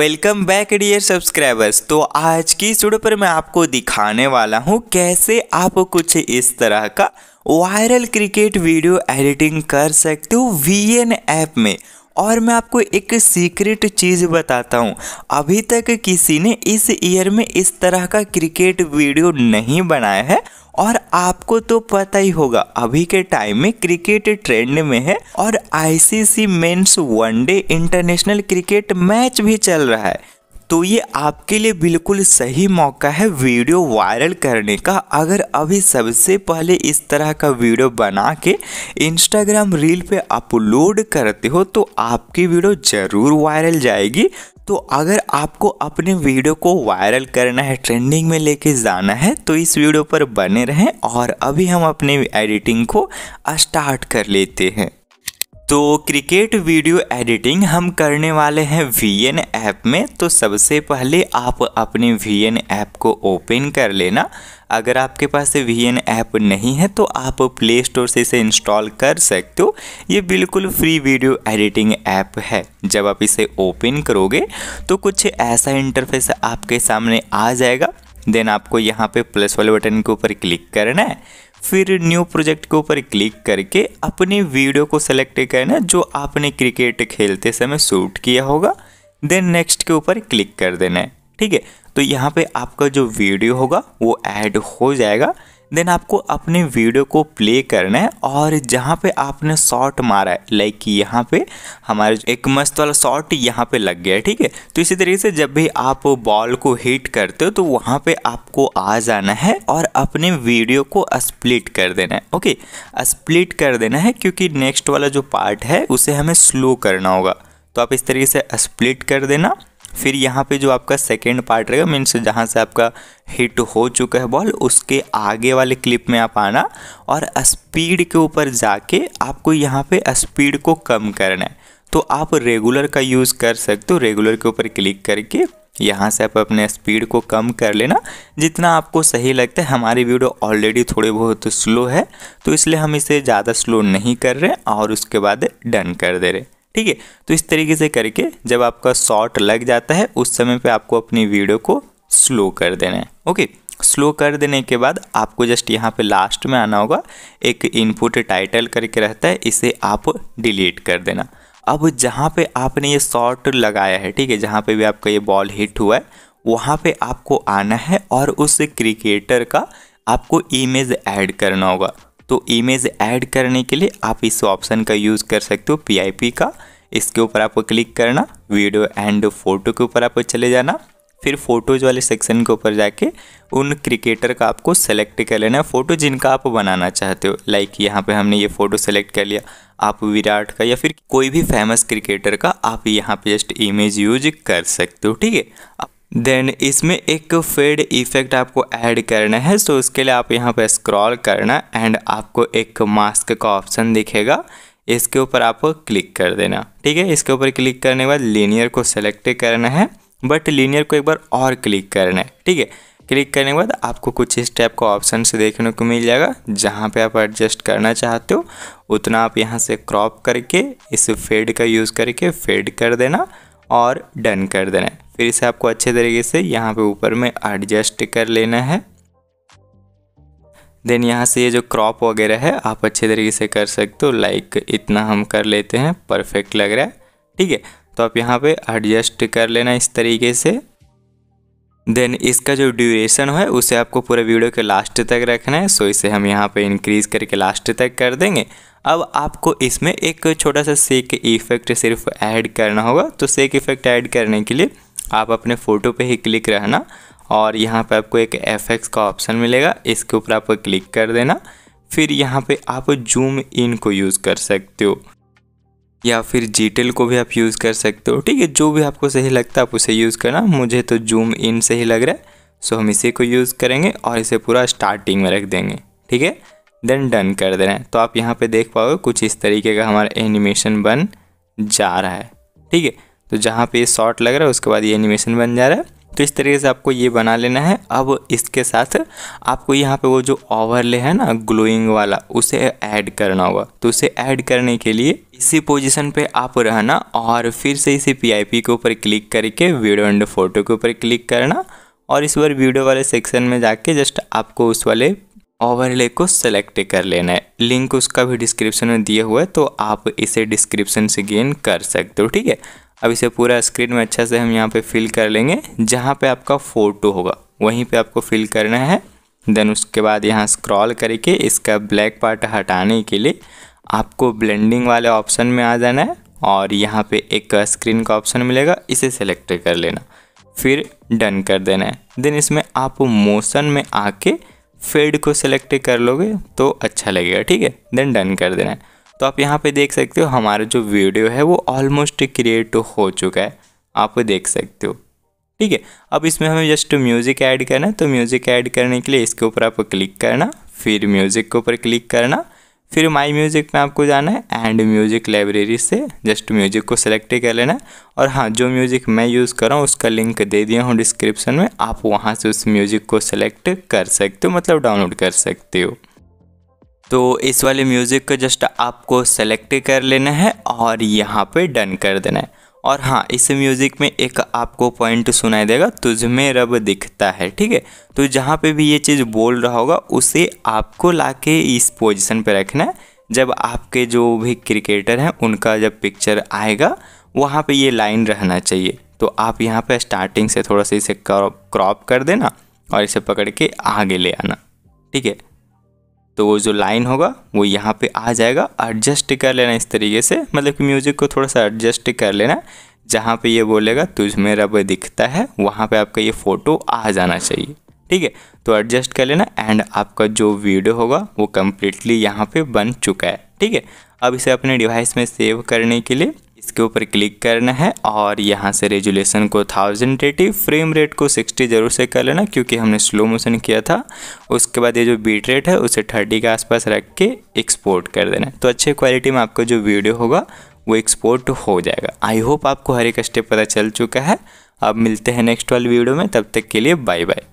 welcome back dear subscribers तो आज की वीडियो पर मैं आपको दिखाने वाला हूँ कैसे आप कुछ इस तरह का वायरल क्रिकेट वीडियो एडिटिंग कर सकते हो वी ऐप में और मैं आपको एक सीक्रेट चीज़ बताता हूँ अभी तक किसी ने इस ईयर में इस तरह का क्रिकेट वीडियो नहीं बनाया है और आपको तो पता ही होगा अभी के टाइम में क्रिकेट ट्रेंड में है और ICC men's one day international cricket match भी चल रहा है तो ये आपके लिए बिल्कुल सही मौका है वीडियो वायरल करने का अगर अभी सबसे पहले इस तरह का वीडियो बना के इंस्टाग्राम रील पे अपलोड करते हो तो आपकी वीडियो ज़रूर वायरल जाएगी तो अगर आपको अपने वीडियो को वायरल करना है ट्रेंडिंग में लेके जाना है तो इस वीडियो पर बने रहें और अभी हम अपने एडिटिंग को स्टार्ट कर लेते हैं तो क्रिकेट वीडियो एडिटिंग हम करने वाले हैं वी एन ऐप में तो सबसे पहले आप अपने वी एन ऐप को ओपन कर लेना अगर आपके पास वी एन ऐप नहीं है तो आप प्ले स्टोर से इसे इंस्टॉल कर सकते हो ये बिल्कुल फ्री वीडियो एडिटिंग ऐप है जब आप इसे ओपन करोगे तो कुछ ऐसा इंटरफेस आपके सामने आ जाएगा देन आपको यहाँ पे प्लस वाले बटन के ऊपर क्लिक करना है फिर न्यू प्रोजेक्ट के ऊपर क्लिक करके अपनी वीडियो को सेलेक्ट करना जो आपने क्रिकेट खेलते समय शूट किया होगा देन नेक्स्ट के ऊपर क्लिक कर देना है ठीक है तो यहाँ पे आपका जो वीडियो होगा वो ऐड हो जाएगा देन आपको अपने वीडियो को प्ले करना है और जहाँ पे आपने शॉर्ट मारा है लाइक यहाँ पे हमारे एक मस्त वाला शॉर्ट यहाँ पे लग गया ठीक है तो इसी तरीके से जब भी आप बॉल को हिट करते हो तो वहाँ पे आपको आ जाना है और अपने वीडियो को स्प्लिट कर देना है ओके स्प्लिट कर देना है क्योंकि नेक्स्ट वाला जो पार्ट है उसे हमें स्लो करना होगा तो आप इस तरीके से स्प्लिट कर देना फिर यहाँ पे जो आपका सेकेंड पार्ट रहेगा मीन्स जहाँ से आपका हिट हो चुका है बॉल उसके आगे वाले क्लिप में आप आना और स्पीड के ऊपर जाके आपको यहाँ पे स्पीड को कम करना है तो आप रेगुलर का यूज़ कर सकते हो रेगुलर के ऊपर क्लिक करके यहाँ से आप अपने स्पीड को कम कर लेना जितना आपको सही लगता है हमारी वीडियो ऑलरेडी थोड़ी बहुत स्लो है तो इसलिए हम इसे ज़्यादा स्लो नहीं कर रहे और उसके बाद डन कर दे रहे ठीक है तो इस तरीके से करके जब आपका शॉर्ट लग जाता है उस समय पे आपको अपनी वीडियो को स्लो कर देना है ओके स्लो कर देने के बाद आपको जस्ट यहाँ पे लास्ट में आना होगा एक इनपुट टाइटल करके रहता है इसे आप डिलीट कर देना अब जहाँ पे आपने ये शॉर्ट लगाया है ठीक है जहाँ पे भी आपका ये बॉल हिट हुआ है वहाँ पे आपको आना है और उस क्रिकेटर का आपको इमेज ऐड करना होगा तो इमेज ऐड करने के लिए आप इस ऑप्शन का यूज़ कर सकते हो पीआईपी का इसके ऊपर आपको क्लिक करना वीडियो एंड फोटो के ऊपर आपको चले जाना फिर फोटोज वाले सेक्शन के ऊपर जाके उन क्रिकेटर का आपको सेलेक्ट कर लेना है फ़ोटो जिनका आप बनाना चाहते हो लाइक यहाँ पे हमने ये फ़ोटो सेलेक्ट कर लिया आप विराट का या फिर कोई भी फेमस क्रिकेटर का आप यहाँ पे जस्ट इमेज यूज कर सकते हो ठीक है देन इसमें एक फेड इफेक्ट आपको ऐड करना है सो उसके लिए आप यहाँ पर स्क्रॉल करना एंड आपको एक मास्क का ऑप्शन दिखेगा इसके ऊपर आप क्लिक कर देना ठीक है इसके ऊपर क्लिक करने के बाद लीनियर को सेलेक्ट करना है बट लीनियर को एक बार और क्लिक करना है ठीक है क्लिक करने के बाद आपको कुछ इस टाइप का ऑप्शन से देखने को मिल जाएगा जहाँ पे आप एडजस्ट करना चाहते हो उतना आप यहाँ से क्रॉप करके इस फेड का यूज़ करके फेड कर देना और डन कर देना फिर इसे आपको अच्छे तरीके से यहाँ पे ऊपर में एडजस्ट कर लेना है देन यहाँ से ये जो क्रॉप वगैरह है आप अच्छे तरीके से कर सकते हो लाइक इतना हम कर लेते हैं परफेक्ट लग रहा है ठीक है तो आप यहाँ पे एडजस्ट कर लेना इस तरीके से देन इसका जो ड्यूरेशन है उसे आपको पूरे वीडियो के लास्ट तक रखना है सो इसे हम यहाँ पे इंक्रीज़ करके लास्ट तक कर देंगे अब आपको इसमें एक छोटा सा सेक इफ़ेक्ट सिर्फ ऐड करना होगा तो सेक इफ़ेक्ट ऐड करने के लिए आप अपने फ़ोटो पे ही क्लिक रहना और यहाँ पे आपको एक एफ का ऑप्शन मिलेगा इसके ऊपर आपको क्लिक कर देना फिर यहाँ पे आप जूम इन को यूज़ कर सकते हो या फिर जीटेल को भी आप यूज़ कर सकते हो ठीक है जो भी आपको सही लगता है आप उसे यूज़ करना मुझे तो जूम इन सही लग रहा है सो हम इसी को यूज़ करेंगे और इसे पूरा स्टार्टिंग में रख देंगे ठीक है देन डन कर दे रहे हैं तो आप यहाँ पे देख पाओगे कुछ इस तरीके का हमारा एनिमेशन बन जा रहा है ठीक है तो जहाँ पे ये शॉर्ट लग रहा है उसके बाद ये एनिमेशन बन जा रहा है तो इस तरीके से आपको ये बना लेना है अब इसके साथ आपको यहाँ पे वो जो ओवरले है ना ग्लोइंग वाला उसे ऐड करना होगा तो उसे ऐड करने के लिए इसी पोजीशन पे आप रहना और फिर से इसी पीआईपी के ऊपर क्लिक करके वीडियो एंड फोटो के ऊपर क्लिक करना और इस बार वीडियो वाले सेक्शन में जाके जस्ट आपको उस वाले ओवरले को सेलेक्ट कर लेना है लिंक उसका भी डिस्क्रिप्शन में दिया हुआ है तो आप इसे डिस्क्रिप्शन से गेन कर सकते हो ठीक है अब इसे पूरा स्क्रीन में अच्छा से हम यहाँ पे फिल कर लेंगे जहाँ पे आपका फ़ोटो होगा वहीं पे आपको फिल करना है देन उसके बाद यहाँ स्क्रॉल करके इसका ब्लैक पार्ट हटाने के लिए आपको ब्लेंडिंग वाले ऑप्शन में आ जाना है और यहाँ पे एक स्क्रीन का ऑप्शन मिलेगा इसे सेलेक्ट कर लेना फिर डन कर देना है देन इसमें आप मोशन में आके फेड को सेलेक्ट कर लोगे तो अच्छा लगेगा ठीक है देन डन कर देना है तो आप यहाँ पे देख सकते हो हमारा जो वीडियो है वो ऑलमोस्ट क्रिएट हो चुका है आप देख सकते हो ठीक है अब इसमें हमें जस्ट म्यूज़िक ऐड करना है तो म्यूज़िक ऐड करने के लिए इसके ऊपर आप क्लिक करना फिर म्यूज़िक के ऊपर क्लिक करना फिर माई म्यूज़िक में आपको जाना है एंड म्यूज़िक लाइब्रेरी से जस्ट म्यूज़िक को सेलेक्ट कर लेना है और हाँ जो म्यूज़िक मैं यूज़ कर रहा हूँ उसका लिंक दे दिया हूँ डिस्क्रिप्शन में आप वहाँ से उस म्यूज़िक को सिलेक्ट कर सकते हो मतलब डाउनलोड कर सकते हो तो इस वाले म्यूज़िक को जस्ट आपको सेलेक्ट कर लेना है और यहाँ पे डन कर देना है और हाँ इस म्यूज़िक में एक आपको पॉइंट सुनाई देगा तुझ में रब दिखता है ठीक है तो जहाँ पे भी ये चीज़ बोल रहा होगा उसे आपको लाके इस पोजीशन पे रखना है जब आपके जो भी क्रिकेटर हैं उनका जब पिक्चर आएगा वहाँ पे ये लाइन रहना चाहिए तो आप यहाँ पे स्टार्टिंग से थोड़ा सा इसे क्रॉप कर देना और इसे पकड़ के आगे ले आना ठीक है तो वो जो लाइन होगा वो यहाँ पे आ जाएगा एडजस्ट कर लेना इस तरीके से मतलब कि म्यूज़िक को थोड़ा सा एडजस्ट कर लेना जहाँ पे ये बोलेगा तुझ में रब दिखता है वहाँ पे आपका ये फ़ोटो आ जाना चाहिए ठीक है तो एडजस्ट कर लेना एंड आपका जो वीडियो होगा वो कम्प्लीटली यहाँ पर बन चुका है ठीक है अब इसे अपने डिवाइस में सेव करने के लिए इसके ऊपर क्लिक करना है और यहाँ से रेजुलेशन को थाउजेंड एटी फ्रेम रेट को सिक्सटी जरूर से कर लेना क्योंकि हमने स्लो मोशन किया था उसके बाद ये जो बीट रेट है उसे थर्टी के आसपास रख के एक्सपोर्ट कर देना तो अच्छे क्वालिटी में आपका जो वीडियो होगा वो एक्सपोर्ट हो जाएगा आई होप आपको हर एक स्टेप पता चल चुका है अब मिलते हैं नेक्स्ट वाले वीडियो में तब तक के लिए बाय बाय